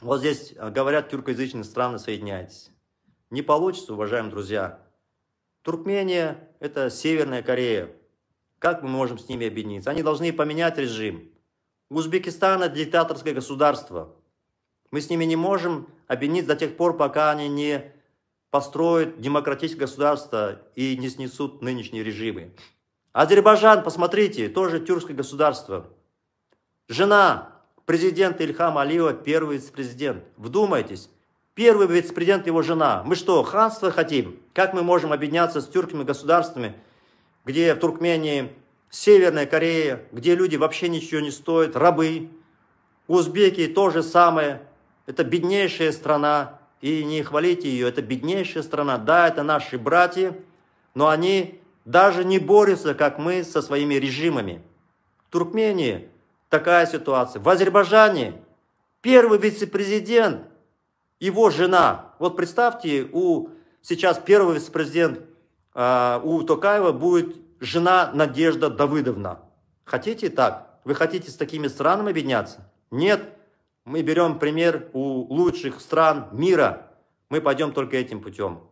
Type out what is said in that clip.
Вот здесь а, говорят тюркоязычные страны, соединяйтесь. Не получится, уважаемые друзья. Туркмения – это Северная Корея. Как мы можем с ними объединиться? Они должны поменять режим. Узбекистан – это диктаторское государство. Мы с ними не можем объединиться до тех пор, пока они не построят демократическое государство и не снесут нынешние режимы. Азербайджан, посмотрите, тоже тюркское государство. Жена президент Ильхам Алиева, первый вице-президент. Вдумайтесь, первый вице-президент его жена. Мы что, ханство хотим? Как мы можем объединяться с тюрками государствами, где в Туркмении, Северная Корея, где люди вообще ничего не стоят, рабы, узбеки то же самое. Это беднейшая страна, и не хвалите ее, это беднейшая страна. Да, это наши братья, но они даже не борются, как мы, со своими режимами. В Туркмении такая ситуация. В Азербайджане первый вице-президент, его жена. Вот представьте, у сейчас первый вице-президент а, у Токаева будет жена Надежда Давыдовна. Хотите так? Вы хотите с такими странами объединяться? Нет. Мы берем пример у лучших стран мира. Мы пойдем только этим путем.